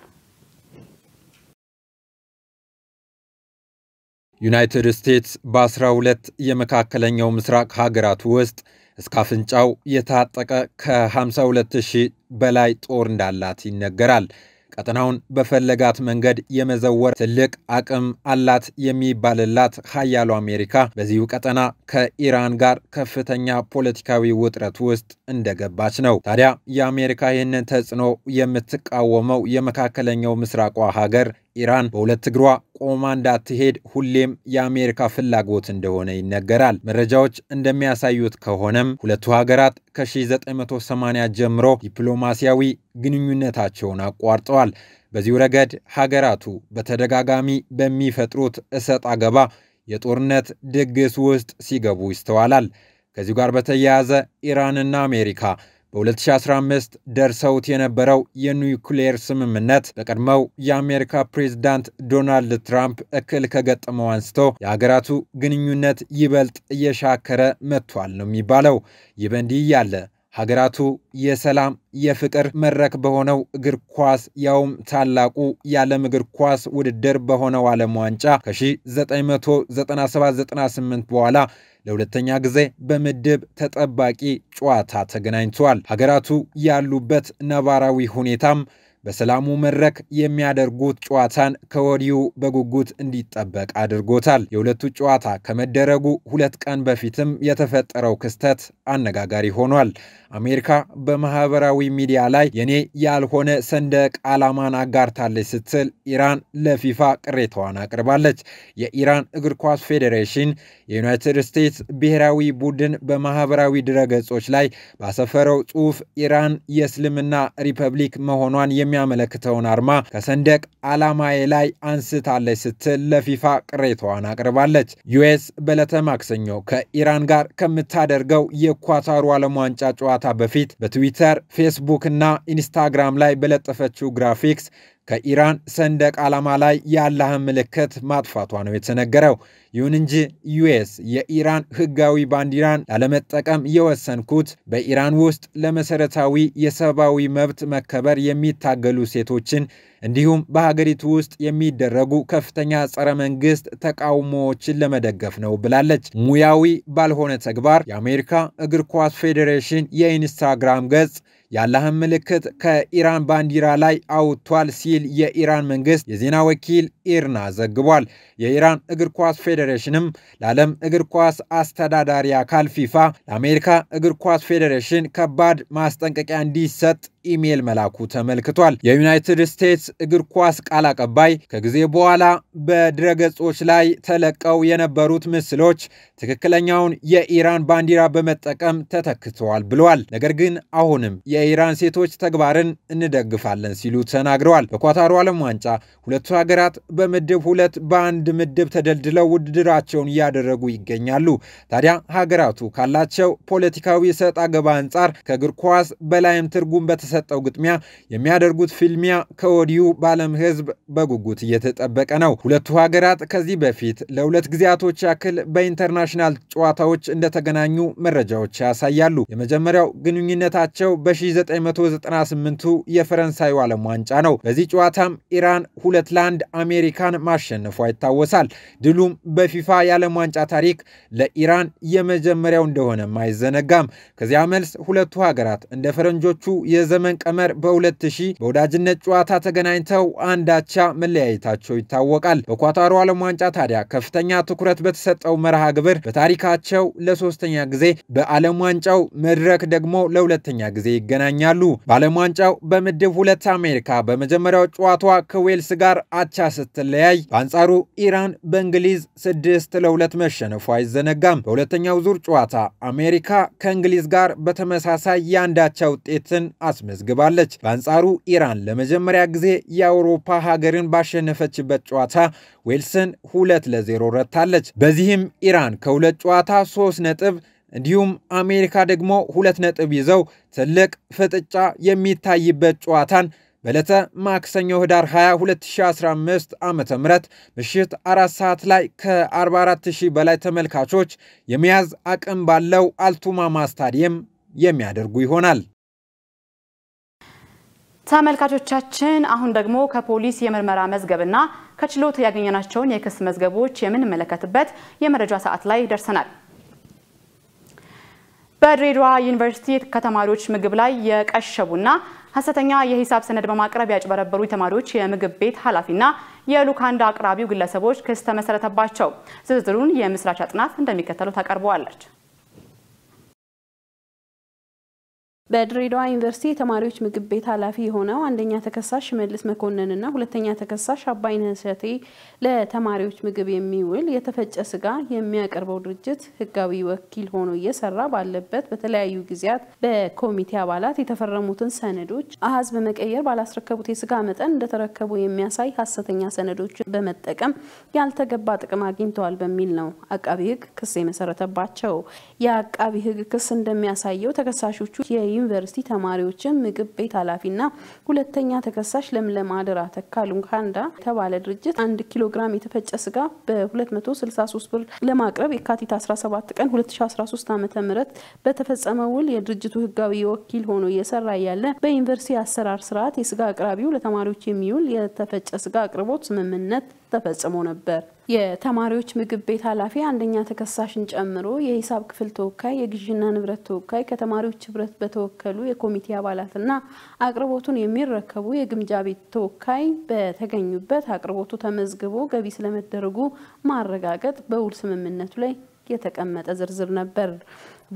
ዩናይትድ ስቴትስ በ12 የመካከለኛው ምስራቅ ሀገራት ውስጥ እስከ አፍንጫው የታጠቀ ከ52000 በላይ ጦር እንዳላት ይነገራል። ቀጠናውን በፈለጋት መንገድ የመዘወር ትልቅ አቅም አላት የሚባልላት ሀያሉ አሜሪካ በዚሁ ቀጠና ከኢራን ጋር ከፍተኛ ፖለቲካዊ ውጥረት ውስጥ እንደገባች ነው። ታዲያ የአሜሪካ ይህንን ተጽዕኖ የምትቃወመው የመካከለኛው ምስራቋ ሀገር ኢራን በሁለት እግሯ ቆማ እንዳትሄድ ሁሌም የአሜሪካ ፍላጎት እንደሆነ ይነገራል። መረጃዎች እንደሚያሳዩት ከሆነም ሁለቱ ሀገራት ከ1980 ጀምሮ ዲፕሎማሲያዊ ግንኙነታቸውን አቋርጠዋል። በዚሁ ረገድ ሀገራቱ በተደጋጋሚ በሚፈጥሩት እሰጥ አገባ የጦርነት ድግስ ውስጥ ሲገቡ ይስተዋላል። ከዚሁ ጋር በተያያዘ ኢራንና አሜሪካ በ2015 ደርሰውት የነበረው የኒውክሌር ስምምነት በቀድሞው የአሜሪካ ፕሬዝዳንት ዶናልድ ትራምፕ እክል ከገጠመው አንስቶ የሀገራቱ ግንኙነት ይበልጥ እየሻከረ መጥቷል ነው የሚባለው። ይህ በእንዲህ እያለ ሀገራቱ የሰላም የፍቅር መድረክ በሆነው እግር ኳስ ያውም ታላቁ የዓለም እግር ኳስ ውድድር በሆነው ዓለም ዋንጫ ከ1997-98 በኋላ ለሁለተኛ ጊዜ በምድብ ተጠባቂ ጨዋታ ተገናኝተዋል። ሀገራቱ ያሉበት ነባራዊ ሁኔታም በሰላሙ መድረክ የሚያደርጉት ጨዋታን ከወዲሁ በጉጉት እንዲጠበቅ አድርጎታል። የሁለቱ ጨዋታ ከመደረጉ ሁለት ቀን በፊትም የተፈጠረው ክስተት አነጋጋሪ ሆኗል። አሜሪካ በማህበራዊ ሚዲያ ላይ የኔ ያልሆነ ሰንደቅ ዓላማን አጋርታለች ስትል ኢራን ለፊፋ ቅሬታዋን አቅርባለች። የኢራን እግር ኳስ ፌዴሬሽን የዩናይትድ ስቴትስ ብሔራዊ ቡድን በማህበራዊ ድረገጾች ላይ ባሰፈረው ጽሑፍ ኢራን የእስልምና ሪፐብሊክ መሆኗን የሚያ የሚያመለክተውን አርማ ከሰንደቅ ዓላማዬ ላይ አንስታለች ስትል ለፊፋ ቅሬታዋን አቅርባለች። ዩኤስ በዕለተ ማክሰኞ ከኢራን ጋር ከምታደርገው የኳታሩ ዓለም ዋንጫ ጨዋታ በፊት በትዊተር ፌስቡክ እና ኢንስታግራም ላይ በለጠፈችው ግራፊክስ ከኢራን ሰንደቅ ዓላማ ላይ የአላህን ምልክት ማጥፋቷ ነው የተነገረው። ይሁን እንጂ ዩኤስ የኢራን ህጋዊ ባንዲራን ላለመጠቀም የወሰንኩት በኢራን ውስጥ ለመሰረታዊ የሰብአዊ መብት መከበር የሚታገሉ ሴቶችን እንዲሁም በሀገሪቱ ውስጥ የሚደረጉ ከፍተኛ ጸረ መንግስት ተቃውሞዎችን ለመደገፍ ነው ብላለች። ሙያዊ ባልሆነ ተግባር የአሜሪካ እግር ኳስ ፌዴሬሽን የኢንስታግራም ገጽ የአላህን ምልክት ከኢራን ባንዲራ ላይ አውጥቷል ሲል የኢራን መንግስት የዜና ወኪል ኢርና ዘግቧል። የኢራን እግር ኳስ ፌዴሬሽንም ለዓለም እግር ኳስ አስተዳዳሪ አካል ፊፋ ለአሜሪካ እግር ኳስ ፌዴሬሽን ከባድ ማስጠንቀቂያ እንዲሰጥ ኢሜይል መላኩ ተመልክቷል። የዩናይትድ ስቴትስ እግር ኳስ ቃል አቀባይ ከጊዜ በኋላ በድረገጾች ላይ ተለቀው የነበሩት ምስሎች ትክክለኛውን የኢራን ባንዲራ በመጠቀም ተተክተዋል ብለዋል። ነገር ግን አሁንም የኢራን ሴቶች ተግባርን እንደግፋለን ሲሉ ተናግረዋል። በኳታሩ ዓለም ዋንጫ ሁለቱ ሀገራት በምድብ ሁለት በአንድ ምድብ ተደልድለው ውድድራቸውን እያደረጉ ይገኛሉ። ታዲያ ሀገራቱ ካላቸው ፖለቲካዊ ሰጥ አገባ አንጻር ከእግር ኳስ በላይም ትርጉም በተሰ በተሰጠው ግጥሚያ የሚያደርጉት ፊልሚያ ከወዲሁ በዓለም ሕዝብ በጉጉት እየተጠበቀ ነው። ሁለቱ ሀገራት ከዚህ በፊት ለሁለት ጊዜያቶች ያክል በኢንተርናሽናል ጨዋታዎች እንደተገናኙ መረጃዎች ያሳያሉ። የመጀመሪያው ግንኙነታቸው በ1998ቱ የፈረንሳዩ ዓለም ዋንጫ ነው። በዚህ ጨዋታም ኢራን ሁለት ለአንድ አሜሪካን ማሸነፏ ይታወሳል። ድሉም በፊፋ የዓለም ዋንጫ ታሪክ ለኢራን የመጀመሪያው እንደሆነም አይዘነጋም። ከዚያ መልስ ሁለቱ ሀገራት እንደ ፈረንጆቹ የዘመ ዘመን ቀመር በ2000 በወዳጅነት ጨዋታ ተገናኝተው አንዳቻ መለያየታቸው ይታወቃል። በኳታሩ ዓለም ዋንጫ ታዲያ ከፍተኛ ትኩረት በተሰጠው መርሃ ግብር በታሪካቸው ለሶስተኛ ጊዜ በዓለም ዋንጫው መድረክ ደግሞ ለሁለተኛ ጊዜ ይገናኛሉ። በዓለም ዋንጫው በምድብ ሁለት አሜሪካ በመጀመሪያው ጨዋታዋ ከዌልስ ጋር አቻ ስትለያይ፣ በአንጻሩ ኢራን በእንግሊዝ ስድስት ለሁለት መሸነፉ አይዘነጋም። በሁለተኛው ዙር ጨዋታ አሜሪካ ከእንግሊዝ ጋር በተመሳሳይ የአንዳቻ ውጤትን አስ አስመዝግባለች። በአንጻሩ ኢራን ለመጀመሪያ ጊዜ የአውሮፓ ሀገርን ባሸነፈችበት ጨዋታ ዌልስን ሁለት ለዜሮ ረታለች። በዚህም ኢራን ከሁለት ጨዋታ ሶስት ነጥብ እንዲሁም አሜሪካ ደግሞ ሁለት ነጥብ ይዘው ትልቅ ፍጥጫ የሚታይበት ጨዋታን በዕለተ ማክሰኞ ህዳር 20 2015 ዓ ም ምሽት 4 ሰዓት ላይ ከ44000 በላይ ተመልካቾች የመያዝ አቅም ባለው አልቱማማ ስታዲየም የሚያደርጉ ይሆናል። ተመልካቾቻችን አሁን ደግሞ ከፖሊስ የምርመራ መዝገብና ከችሎት ያገኘናቸውን የክስ መዝገቦች የምንመለከትበት የመረጃ ሰዓት ላይ ደርሰናል። በድሬዳዋ ዩኒቨርሲቲ ከተማሪዎች ምግብ ላይ የቀሸቡና ሀሰተኛ የሂሳብ ሰነድ በማቅረብ ያጭበረበሩ የተማሪዎች የምግብ ቤት ኃላፊና የሉካንዳ አቅራቢው ግለሰቦች ክስ ተመሰረተባቸው። ዝርዝሩን የምስራች አጥናፍ እንደሚከተለው ታቀርበዋለች። በድሬዳዋ ዩኒቨርሲቲ የተማሪዎች ምግብ ቤት ኃላፊ የሆነው አንደኛ ተከሳሽ መልስ መኮንንና ሁለተኛ ተከሳሽ አባይነህ እሸቴ ለተማሪዎች ምግብ የሚውል የተፈጨ ስጋ የሚያቀርበው ድርጅት ሕጋዊ ወኪል ሆኖ እየሰራ ባለበት በተለያዩ ጊዜያት በኮሚቴ አባላት የተፈረሙትን ሰነዶች አሀዝ በመቀየር ባላስረከቡት የስጋ መጠን እንደተረከቡ የሚያሳይ ሀሰተኛ ሰነዶች በመጠቀም ያልተገባ ጥቅም አግኝተዋል በሚል ነው አቃቢ ሕግ ክስ የመሰረተባቸው። የአቃቢ ሕግ ክስ እንደሚያሳየው ተከሳሾቹ የዩኒቨርሲቲ ተማሪዎችን ምግብ ቤት ኃላፊና ሁለተኛ ተከሳሽ ለምለም አደራ ተካ የተባለ ድርጅት አንድ ኪሎ ግራም የተፈጨ ስጋ በ263 ብር ለማቅረብ የካቲት 17 ቀን 2013 ዓ ም በተፈጸመ ውል የድርጅቱ ህጋዊ ወኪል ሆኖ እየሰራ ያለ በዩኒቨርሲቲ አሰራር ስርዓት የስጋ አቅራቢው ለተማሪዎች የሚውል የተፈጨ ስጋ አቅርቦት ስምምነት ተፈጽሞ ነበር። የተማሪዎች ምግብ ቤት ኃላፊ አንደኛ ተከሳሽን ጨምሮ የሂሳብ ክፍል ተወካይ፣ የግዥና ንብረት ተወካይ፣ ከተማሪዎች ህብረት በተወከሉ የኮሚቴ አባላትና አቅርቦቱን የሚረከቡ የግምጃ ቤት ተወካይ በተገኙበት አቅርቦቱ ተመዝግቦ ገቢ ስለመደረጉ ማረጋገጥ በውል ስምምነቱ ላይ የተቀመጠ ዝርዝር ነበር።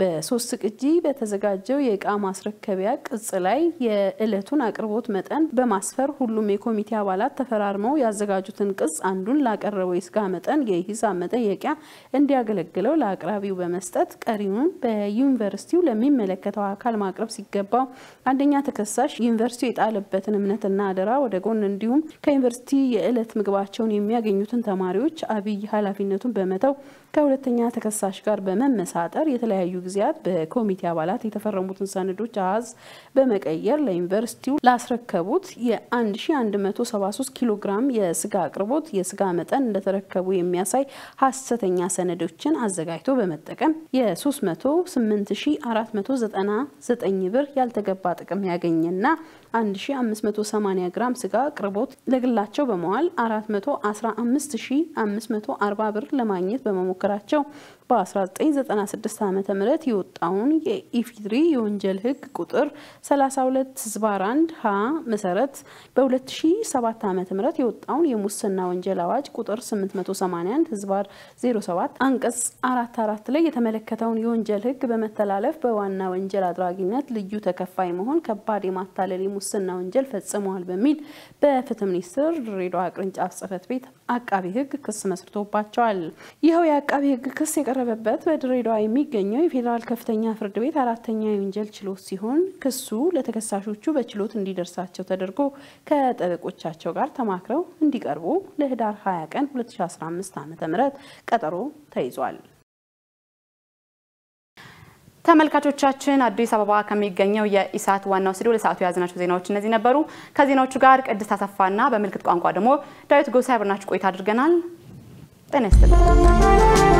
በሶስት ቅጂ በተዘጋጀው የእቃ ማስረከቢያ ቅጽ ላይ የእለቱን አቅርቦት መጠን በማስፈር ሁሉም የኮሚቴ አባላት ተፈራርመው ያዘጋጁትን ቅጽ አንዱን ላቀረበው የስጋ መጠን የሂሳብ መጠየቂያ እንዲያገለግለው ለአቅራቢው በመስጠት ቀሪውን በዩኒቨርሲቲው ለሚመለከተው አካል ማቅረብ ሲገባው አንደኛ ተከሳሽ ዩኒቨርሲቲው የጣለበትን እምነትና አደራ ወደ ጎን እንዲሁም ከዩኒቨርሲቲ የእለት ምግባቸውን የሚያገኙትን ተማሪዎች አብይ ኃላፊነቱን በመተው ከሁለተኛ ተከሳሽ ጋር በመመሳጠር የተለያዩ ጊዜያት በኮሚቴ አባላት የተፈረሙትን ሰነዶች አሃዝ በመቀየር ለዩኒቨርሲቲው ላስረከቡት የ1173 ኪሎ ግራም የስጋ አቅርቦት የስጋ መጠን እንደተረከቡ የሚያሳይ ሀሰተኛ ሰነዶችን አዘጋጅቶ በመጠቀም የ308499 ብር ያልተገባ ጥቅም ያገኘና 1580 ግራም ስጋ አቅርቦት ለግላቸው በመዋል 415540 ብር ለማግኘት በመሞከራቸው በ1996 ዓ ም የወጣውን የኢፊድሪ የወንጀል ህግ ቁጥር 32 ዝባር 1 ሀ መሰረት በ2007 ዓ ም የወጣውን የሙስና ወንጀል አዋጅ ቁጥር 881 ዝባር 07 አንቀጽ 44 ላይ የተመለከተውን የወንጀል ህግ በመተላለፍ በዋና ወንጀል አድራጊነት ልዩ ተከፋይ መሆን ከባድ የማታለል የሙስና ወንጀል ፈጽመዋል በሚል በፍትህ ሚኒስቴር ድሬዳዋ ቅርንጫፍ ጽህፈት ቤት አቃቢ ህግ ክስ መስርቶባቸዋል። ይኸው የአቃቢ ህግ ክስ የቀረ የቀረበበት በድሬዳዋ የሚገኘው የፌዴራል ከፍተኛ ፍርድ ቤት አራተኛ የወንጀል ችሎት ሲሆን ክሱ ለተከሳሾቹ በችሎት እንዲደርሳቸው ተደርጎ ከጠበቆቻቸው ጋር ተማክረው እንዲቀርቡ ለህዳር 20 ቀን 2015 ዓ.ም ቀጠሮ ተይዟል። ተመልካቾቻችን አዲስ አበባ ከሚገኘው የኢሳት ዋናው ስቱዲዮ ለሰዓቱ የያዝናቸው ዜናዎች እነዚህ ነበሩ። ከዜናዎቹ ጋር ቅድስት አሰፋና በምልክት ቋንቋ ደግሞ ዳዊት ጎሳ ያብርናችሁ ቆይታ አድርገናል። ጤና ይስጥልኝ።